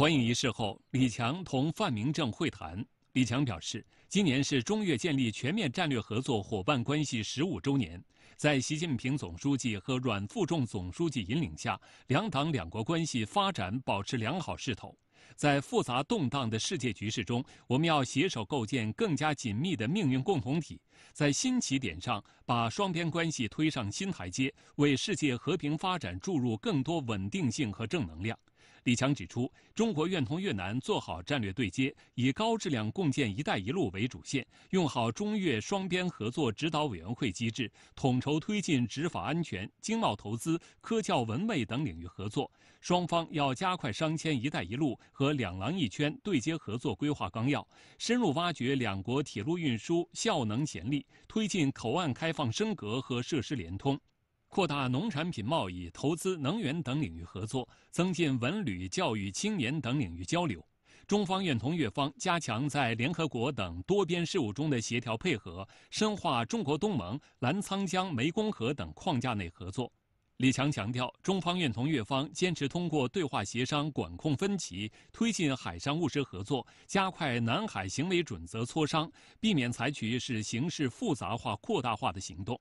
欢迎仪式后，李强同范明政会谈。李强表示，今年是中越建立全面战略合作伙伴关系十五周年，在习近平总书记和阮富仲总书记引领下，两党两国关系发展保持良好势头。在复杂动荡的世界局势中，我们要携手构建更加紧密的命运共同体，在新起点上把双边关系推上新台阶，为世界和平发展注入更多稳定性和正能量。李强指出，中国愿同越南做好战略对接，以高质量共建“一带一路”为主线，用好中越双边合作指导委员会机制，统筹推进执法安全、经贸投资、科教文卫等领域合作。双方要加快商签“一带一路”和“两廊一圈”对接合作规划纲要，深入挖掘两国铁路运输效能潜力，推进口岸开放升格和设施联通。扩大农产品贸易、投资、能源等领域合作，增进文旅、教育、青年等领域交流。中方愿同越方加强在联合国等多边事务中的协调配合，深化中国—东盟、澜沧江—湄公河等框架内合作。李强强调，中方愿同越方坚持通过对话协商管控分歧，推进海上务实合作，加快南海行为准则磋商，避免采取使形势复杂化、扩大化的行动。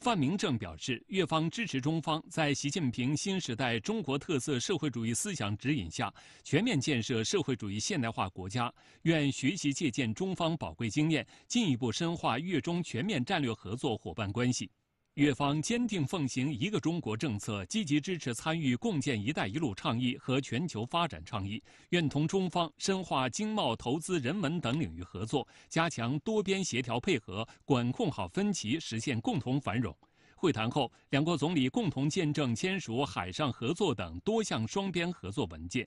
范明正表示，越方支持中方在习近平新时代中国特色社会主义思想指引下全面建设社会主义现代化国家，愿学习借鉴中方宝贵经验，进一步深化越中全面战略合作伙伴关系。越方坚定奉行一个中国政策，积极支持参与共建“一带一路”倡议和全球发展倡议，愿同中方深化经贸、投资、人文等领域合作，加强多边协调配合，管控好分歧，实现共同繁荣。会谈后，两国总理共同见证签署海上合作等多项双边合作文件。